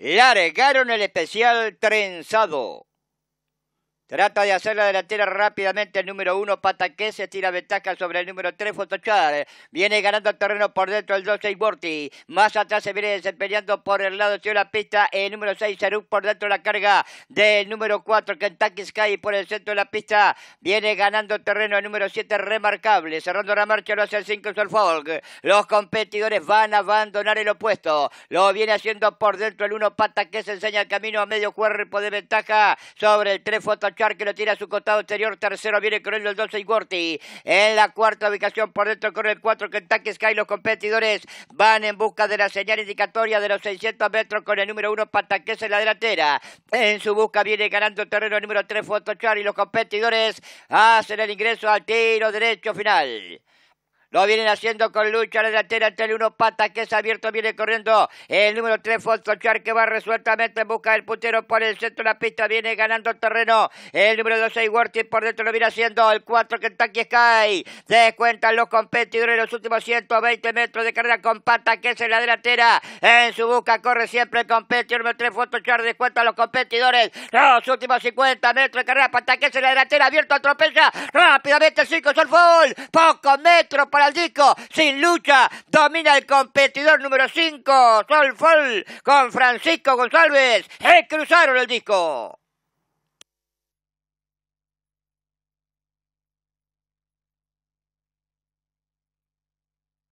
largaron el especial trenzado. Trata de hacer la delantera rápidamente el número uno, se tira ventaja sobre el número 3, Fotochar. Viene ganando terreno por dentro el 12 Borti. Más atrás se viene desempeñando por el lado de la pista el número 6, Seruk por dentro de la carga del número 4, Kentucky Sky por el centro de la pista. Viene ganando terreno el número 7, Remarcable. Cerrando la marcha lo hace el 5, Solfolk. Los competidores van a abandonar el opuesto. Lo viene haciendo por dentro el 1, Se enseña el camino a medio cuerpo de ventaja sobre el 3, Fotochar que lo tira a su costado exterior. Tercero viene corriendo el 12 Igorti. En la cuarta ubicación por dentro corre el 4 Kentucky Sky. Los competidores van en busca de la señal indicatoria de los 600 metros con el número 1 Pataqués en la delantera. En su busca viene ganando terreno el número 3 Fotochar y los competidores hacen el ingreso al tiro derecho final. Lo vienen haciendo con lucha la delantera ante el uno pata que es abierto, viene corriendo el número 3 fotochar Char que va resueltamente en busca del puntero por el centro de la pista, viene ganando terreno. El número 12 Worthy por dentro lo viene haciendo el 4 Kentucky Sky. Descuentan los competidores los últimos 120 metros de carrera con pata que es en la delantera. En su busca corre siempre el competidor número 3 fotochar Char descuenta los competidores los últimos 50 metros de carrera pata que es en la delantera abierto atropella rápidamente 5 Sol Full. Pocos metros para al disco. Sin lucha, domina el competidor número 5, Sol Fol, con Francisco González, Se ¡Eh, cruzaron el disco.